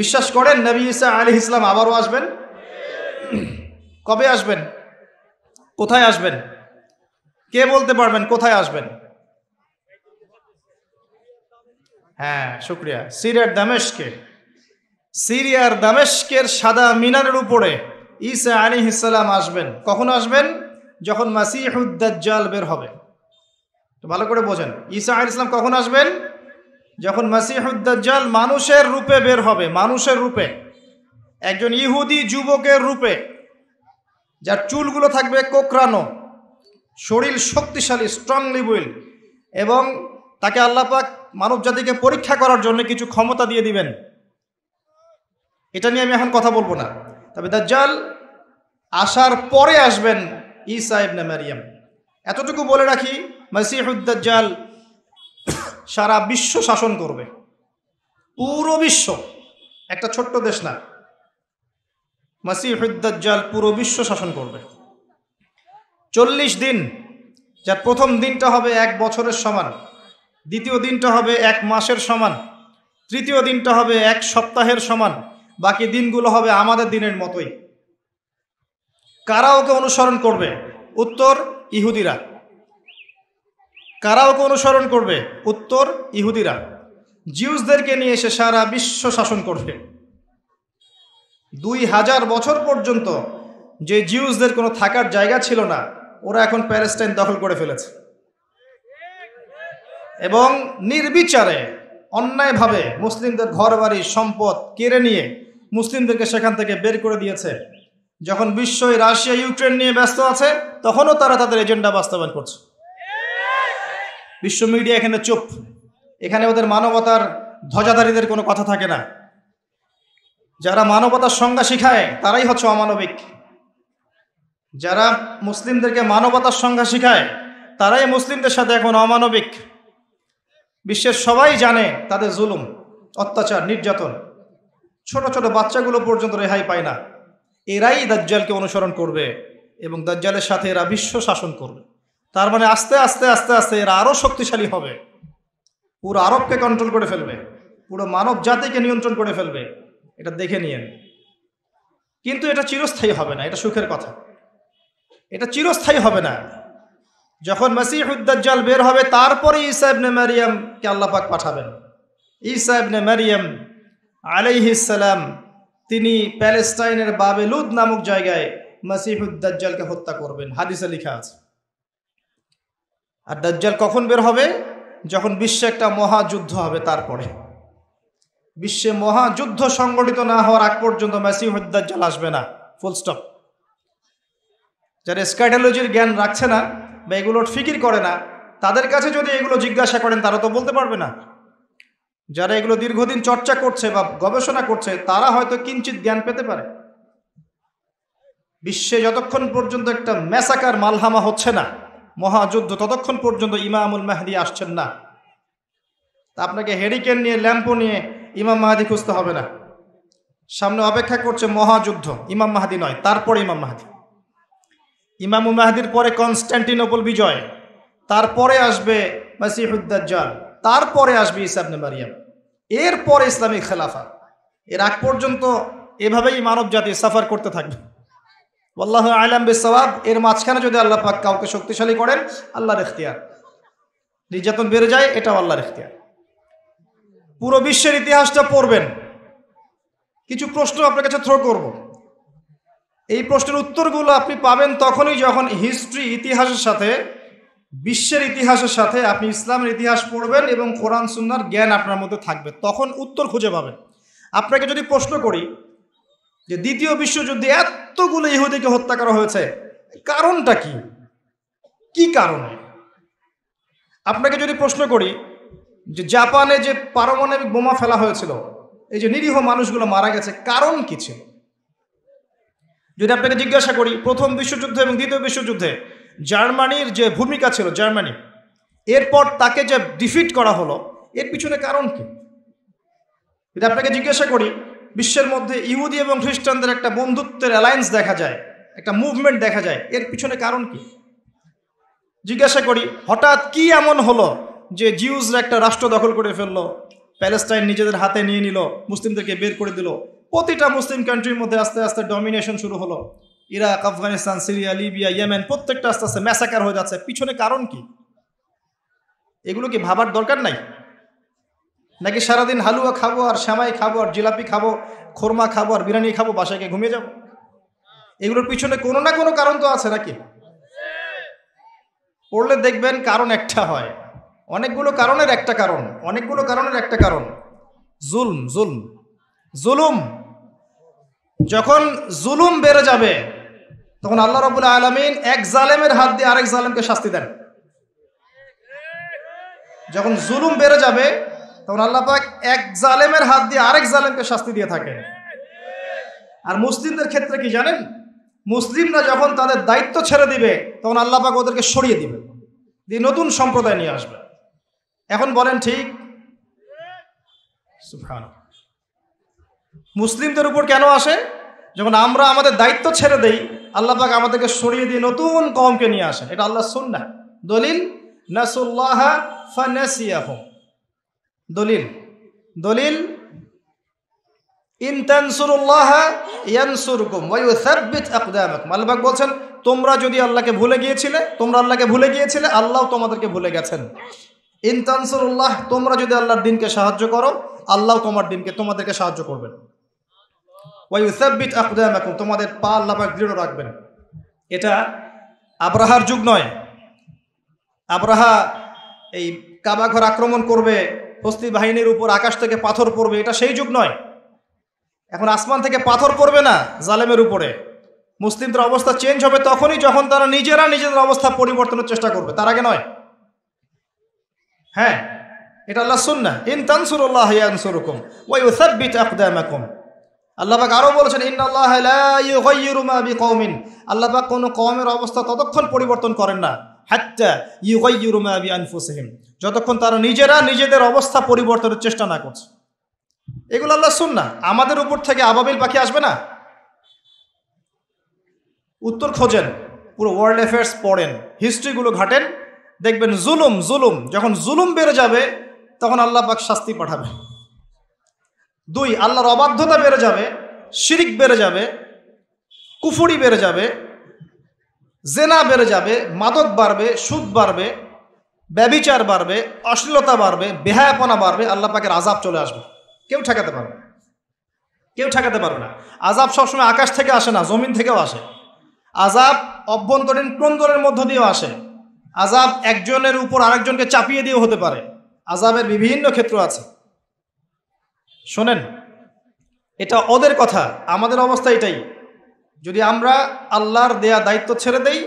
বিশ্বাস করেন নবী ইসা আলী ইসলাম আবারও আসবেন কবে আসবেন কোথায় আসবেন কে বলতে পারবেন কোথায় আসবেন হ্যাঁ শুক্রিয়া সিরিয়ার দামেশকে সিরিয়ার দামেশকের সাদা মিনারের উপরে ইসা আলী ইসলাম আসবেন কখন আসবেন যখন মাসিহুদ্দাজ্জাল বের হবে তো ভালো করে বোঝেন ঈসা আলী ইসলাম কখন আসবেন যখন মাসিহুদ্দাল মানুষের রূপে বের হবে মানুষের রূপে একজন ইহুদি যুবকের রূপে যার চুলগুলো থাকবে কোকরানো শরীর শক্তিশালী স্ট্রংলি উইল এবং তাকে আল্লাপাক মানব জাতিকে পরীক্ষা করার জন্য কিছু ক্ষমতা দিয়ে দিবেন এটা নিয়ে আমি এখন কথা বলবো না তবে দাজ্জাল আসার পরে আসবেন ইসাহেব না মারিয়াম এতটুকু বলে রাখি মাসিহুদ্দাল সারা বিশ্ব শাসন করবে পুরো বিশ্ব একটা ছোট্ট দেশ না মাসিহুদ্দাল পুরো বিশ্ব শাসন করবে চল্লিশ দিন যার প্রথম দিনটা হবে এক বছরের সমান দ্বিতীয় দিনটা হবে এক মাসের সমান তৃতীয় দিনটা হবে এক সপ্তাহের সমান বাকি দিনগুলো হবে আমাদের দিনের মতোই কারা ওকে অনুসরণ করবে উত্তর ইহুদিরা কারা ওকে অনুসরণ করবে উত্তর ইহুদিরা জিউসদেরকে নিয়ে এসে সারা বিশ্ব শাসন করবে দুই হাজার বছর পর্যন্ত যে জিউসদের কোনো থাকার জায়গা ছিল না ওরা এখন প্যালেস্টাইন দখল করে ফেলেছে এবং নির্বিচারে অন্যায়ভাবে মুসলিমদের ঘর বাড়ি সম্পদ কেড়ে নিয়ে মুসলিমদেরকে সেখান থেকে বের করে দিয়েছে যখন বিশ্ব রাশিয়া ইউক্রেন নিয়ে ব্যস্ত আছে তখনও তারা তাদের এজেন্ডা বাস্তবায়ন করছে বিশ্ব মিডিয়া এখানে চুপ এখানে ওদের মানবতার ধ্বজাধারীদের কোনো কথা থাকে না যারা মানবতার সংজ্ঞা শিখায় তারাই হচ্ছে অমানবিক যারা মুসলিমদেরকে মানবতার সংজ্ঞা শিখায় তারাই মুসলিমদের সাথে এখন অমানবিক বিশ্বের সবাই জানে তাদের জুলুম অত্যাচার নির্যাতন ছোট ছোট বাচ্চাগুলো পর্যন্ত রেহাই পায় না এরাই দাজ্জালকে অনুসরণ করবে এবং দাজ্জালের সাথে এরা বিশ্ব শাসন করবে তার মানে আস্তে আস্তে আস্তে আস্তে এরা আরও শক্তিশালী হবে পুরো আরবকে কন্ট্রোল করে ফেলবে পুরো মানব জাতিকে নিয়ন্ত্রণ করে ফেলবে এটা দেখে নিয়েন কিন্তু এটা চিরস্থায়ী হবে না এটা সুখের কথা এটা চিরস্থায়ী হবে না যখন মাসিহুদ্দাল বের হবে তারপরে ইসা ইবনে মারিয়ামকে আল্লাপাক পাঠাবেন ইসা ইবনে মারিয়াম আলাইহিসাল্লাম তিনি প্যালেস্টাইনের বাবেলুদ নামক জায়গায় মাসিহুদ্দাজ্জালকে হত্যা করবেন হাদিসে লিখা আছে আর দাজ্জাল কখন বের হবে যখন বিশ্বে একটা মহাযুদ্ধ হবে তারপরে বিশ্বে মহাযুদ্ধ সংগঠিত না হওয়ার আগ পর্যন্ত দাজ্জাল আসবে না ফুল স্টপ যারা স্ক্যাটালজির জ্ঞান রাখছে না বা এগুলো ফিকির করে না তাদের কাছে যদি এগুলো জিজ্ঞাসা করেন তারা তো বলতে পারবে না যারা এগুলো দীর্ঘদিন চর্চা করছে বা গবেষণা করছে তারা হয়তো কিঞ্চিত জ্ঞান পেতে পারে বিশ্বে যতক্ষণ পর্যন্ত একটা মেসাকার মালহামা হচ্ছে না মহাযুদ্ধ ততক্ষণ পর্যন্ত ইমামুল মাহদি আসছেন না তা আপনাকে হেরিকেন নিয়ে ল্যাম্পো নিয়ে ইমাম মাহাদি খুঁজতে হবে না সামনে অপেক্ষা করছে মহাযুদ্ধ ইমাম মাহাদি নয় তারপরে ইমাম মাহাদি ইমামুল মাহাদির পরে কনস্ট্যান্টিনোপল বিজয় তারপরে আসবে মাসিহুদ্দাজ্জাল তারপরে আসবে ইসাবনে মারিয়াম এরপরে ইসলামিক খেলাফা এর আগ পর্যন্ত এভাবেই মানব জাতি সাফার করতে থাকবে আল্লাহ আলম বেসবাব এর মাঝখানে যদি আল্লাহ পাক কাউকে শক্তিশালী করেন আল্লাহর এখতিয়ার নির্যাতন বেড়ে যায় এটাও আল্লাহর এখতিয়ার পুরো বিশ্বের ইতিহাসটা পড়বেন কিছু প্রশ্ন আপনার কাছে থ্রো করব এই প্রশ্নের উত্তরগুলো আপনি পাবেন তখনই যখন হিস্ট্রি ইতিহাসের সাথে বিশ্বের ইতিহাসের সাথে আপনি ইসলামের ইতিহাস পড়বেন এবং কোরআন সুন্নার জ্ঞান আপনার মধ্যে থাকবে তখন উত্তর খুঁজে পাবেন আপনাকে যদি প্রশ্ন করি যে দ্বিতীয় বিশ্বযুদ্ধে এতগুলো ইহুদিকে হত্যা করা হয়েছে কারণটা কি কি কারণ আপনাকে যদি প্রশ্ন করি যে জাপানে যে পারমাণবিক বোমা ফেলা হয়েছিল এই যে নিরীহ মানুষগুলো মারা গেছে কারণ কি ছিল যদি আপনাকে জিজ্ঞাসা করি প্রথম বিশ্বযুদ্ধ এবং দ্বিতীয় বিশ্বযুদ্ধে জার্মানির যে ভূমিকা ছিল জার্মানি এরপর তাকে যে ডিফিট করা হলো এর পিছনে কারণ কি যদি আপনাকে জিজ্ঞাসা করি বিশ্বের মধ্যে ইহুদি এবং খ্রিস্টানদের একটা বন্ধুত্বের অ্যালায়েন্স দেখা যায় একটা মুভমেন্ট দেখা যায় এর পিছনে কারণ কি জিজ্ঞাসা করি হঠাৎ কি এমন হলো যে জিউসরা একটা রাষ্ট্র দখল করে ফেললো প্যালেস্টাইন নিজেদের হাতে নিয়ে নিল মুসলিমদেরকে বের করে দিল প্রতিটা মুসলিম কান্ট্রির মধ্যে আস্তে আস্তে ডমিনেশন শুরু হলো Iraq Afghanistan Syria Libya Yemen প্রত্যেকটা আস্তে আস্তে ম্যাসাকার হয়ে যাচ্ছে পিছনে কারণ কি এগুলো কি ভাবার দরকার নাই নাকি সারাদিন হালুয়া খাবো আর শ্যামাই খাবো আর জিলাপি খাবো খোরমা খাবো আর বিরিয়ানি খাবো বাসায় গিয়ে ঘুমিয়ে যাবো এগুলোর পিছনে কোনো না কোনো কারণ তো আছে নাকি পড়লে দেখবেন কারণ একটা হয় অনেকগুলো কারণের একটা কারণ অনেকগুলো কারণের একটা কারণ জুলম জুলম জুলুম যখন জুলুম বেড়ে যাবে তখন আল্লাহ রবুল্লা আলমিন এক জালেমের হাত দিয়ে আরেক জালেমকে শাস্তি দেন যখন জুলুম বেড়ে যাবে তখন আল্লাহ পাক এক জালেমের হাত দিয়ে আরেক জালেমকে শাস্তি দিয়ে থাকেন আর মুসলিমদের ক্ষেত্রে কি জানেন মুসলিমরা যখন তাদের দায়িত্ব ছেড়ে দিবে তখন পাক ওদেরকে সরিয়ে দিবে দিয়ে নতুন সম্প্রদায় নিয়ে আসবে এখন বলেন ঠিক মুসলিমদের উপর কেন আসে যখন আমরা আমাদের দায়িত্ব ছেড়ে দেই পাক আমাদেরকে সরিয়ে দিয়ে নতুন কমকে নিয়ে আসে এটা আল্লাহ না দলিল নাসুল্লাহ ফানাসিয়াহুম দলিল দলিল মালবাগ বলছেন তোমরা যদি আল্লাহকে ভুলে গিয়েছিলে তোমরা আল্লাহকে ভুলে গিয়েছিলে আল্লাহ তোমাদেরকে ভুলে গেছেন ইনতানসুরুল্লাহ তোমরা যদি আল্লাহর দিনকে সাহায্য করো আল্লাহ তোমার দিনকে তোমাদেরকে সাহায্য করবেন ওয়াইসাব্বিত আকদামাকুম তোমাদের পা আল্লাহ দৃঢ় রাখবেন এটা আবরাহার যুগ নয় আবরাহা এই কাবাঘর আক্রমণ করবে হস্তি বাহিনীর উপর আকাশ থেকে পাথর পড়বে এটা সেই যুগ নয় এখন আসমান থেকে পাথর পড়বে না জালেমের উপরে মুসলিমদের অবস্থা চেঞ্জ হবে তখনই যখন তারা নিজেরা নিজেদের অবস্থা পরিবর্তনের চেষ্টা করবে তার আগে নয় হ্যাঁ এটা আল্লাহ শুন না ইন তানসুরুল্লাহ ইয়ানসুরুকুম ওয়া ইউসাব্বিত আকদামাকুম আল্লাহবাক আরও বলেছেন ইন লা ইউগাইয়িরু আল্লাহবাক কোনো কওমের অবস্থা ততক্ষণ পরিবর্তন করেন না যতক্ষণ তারা নিজেরা নিজেদের অবস্থা পরিবর্তনের চেষ্টা না করছে এগুলো আল্লাহ শুন না আমাদের উপর থেকে আবাবিল পাখি আসবে না উত্তর খোঁজেন পুরো ওয়ার্ল্ড অ্যাফেয়ার্স পড়েন হিস্ট্রিগুলো ঘাটেন দেখবেন জুলুম জুলুম যখন জুলুম বেড়ে যাবে তখন আল্লাহ পাক শাস্তি পাঠাবে দুই আল্লাহর অবাধ্যতা বেড়ে যাবে শিরিক বেড়ে যাবে কুফুরি বেড়ে যাবে জেনা বেড়ে যাবে মাদক বাড়বে সুদ বাড়বে ব্যবিচার বাড়বে অশ্লীলতা বাড়বে বেহায়াপনা বাড়বে আল্লাহ পাকের আজাব চলে আসবে কেউ ঠেকাতে পারবে কেউ ঠেকাতে পারবে না আজাব সবসময় আকাশ থেকে আসে না জমিন থেকেও আসে আজাব অভ্যন্তরীণ ক্রন্দনের মধ্য দিয়েও আসে আজাব একজনের উপর আরেকজনকে চাপিয়ে দিয়েও হতে পারে আজাবের বিভিন্ন ক্ষেত্র আছে শোনেন এটা ওদের কথা আমাদের অবস্থা এটাই যদি আমরা আল্লাহর দেয়া দায়িত্ব ছেড়ে দেই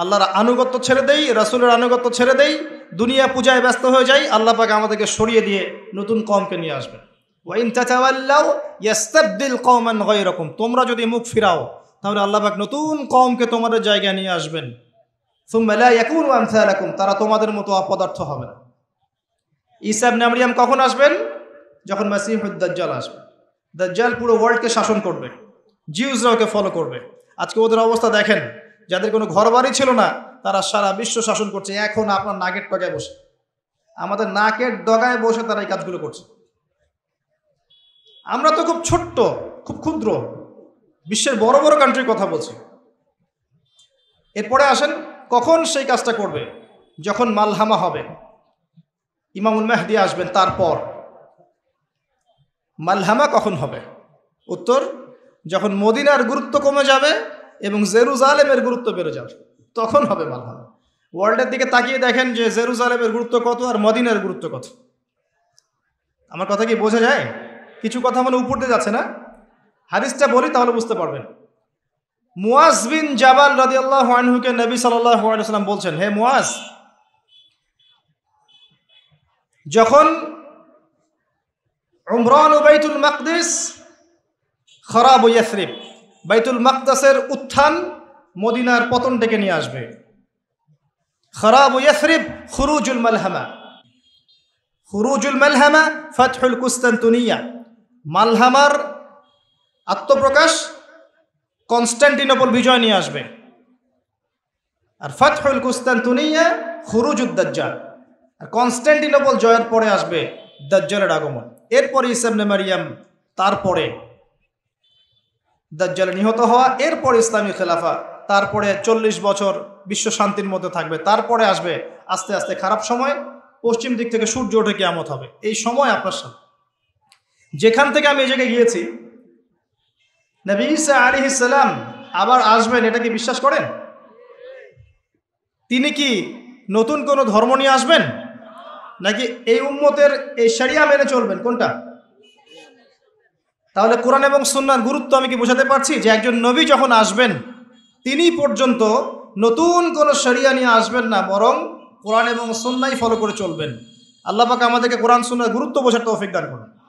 আল্লাহর আনুগত্য ছেড়ে দেই রাসুলের আনুগত্য ছেড়ে দেই দুনিয়া পূজায় ব্যস্ত হয়ে যাই আল্লাহ পাকে আমাদেরকে সরিয়ে দিয়ে নতুন কমকে নিয়ে আসবেন ওয়াইন রকম তোমরা যদি মুখ ফিরাও তাহলে আল্লাহ পাক নতুন কমকে তোমাদের জায়গায় নিয়ে আসবেন তারা তোমাদের মতো অপদার্থ হবে না ইসাব নামরিয়াম কখন আসবেন যখন মাসিম মাসিহুদ্দাজ্জাল আসবে দাজ্জাল পুরো ওয়ার্ল্ডকে শাসন করবে জিউজরা ওকে ফলো করবে আজকে ওদের অবস্থা দেখেন যাদের কোনো ঘর বাড়ি ছিল না তারা সারা বিশ্ব শাসন করছে এখন আপনার নাকের টগায় বসে আমাদের নাকের ডগায় বসে তারা এই কাজগুলো করছে আমরা তো খুব ছোট্ট খুব ক্ষুদ্র বিশ্বের বড় বড় কান্ট্রির কথা বলছি এরপরে আসেন কখন সেই কাজটা করবে যখন মালহামা হবে ইমামুল মেহদি আসবেন তারপর মালহামা কখন হবে উত্তর যখন মদিনার গুরুত্ব কমে যাবে এবং জেরুজালেমের গুরুত্ব বেড়ে যাবে তখন হবে হবে ওয়ার্ল্ডের দিকে তাকিয়ে দেখেন যে জেরুজালেমের গুরুত্ব কত আর মদিনার গুরুত্ব কত আমার কথা কি বোঝা যায় কিছু কথা মানে উপর দিয়ে যাচ্ছে না হাদিসটা বলি তাহলে বুঝতে পারবেন মুয়াজ বিন জাবাল রাজি আল্লাহ আনহুকে নবী সাল্লাম বলছেন হে মুয়াজ যখন উমরান উবাইতুল মাকদিস খরাব ইয়াসরিফ বাইতুল মাকদাসের উত্থান মদিনার পতন ডেকে নিয়ে আসবে খরাব ইয়াসরিফ খুরুজুল মালহামা খুরুজুল মালহামা ফাতহুল কুস্তান্তুনিয়া মালহামার আত্মপ্রকাশ কনস্ট্যান্টিনোপল বিজয় নিয়ে আসবে আর ফাতহুল কুস্তান্তুনিয়া খুরুজুদ দাজ্জাল আর কনস্ট্যান্টিনোপল জয়ের পরে আসবে দাজ্জালের আগমন এরপরে ইসামনে মারিয়াম তারপরে দাজ্জালে নিহত হওয়া এরপর ইসলামী খেলাফা তারপরে চল্লিশ বছর বিশ্ব শান্তির মধ্যে থাকবে তারপরে আসবে আস্তে আস্তে খারাপ সময় পশ্চিম দিক থেকে সূর্য ওঠে কেমত হবে এই সময় আপনার সাথে যেখান থেকে আমি এই জায়গায় গিয়েছি নবীসা আলি ইসাল্লাম আবার আসবেন এটা কি বিশ্বাস করেন তিনি কি নতুন কোনো ধর্ম নিয়ে আসবেন নাকি এই উম্মতের এই সারিয়া মেনে চলবেন কোনটা তাহলে কোরআন এবং সুন্নার গুরুত্ব আমি কি বোঝাতে পারছি যে একজন নবী যখন আসবেন তিনি পর্যন্ত নতুন কোনো সরিয়া নিয়ে আসবেন না বরং কোরআন এবং সুন্নাই ফলো করে চলবেন আল্লাহ পাকে আমাদেরকে কোরআন সুন্নার গুরুত্ব বোঝার তৌফিক দান করুন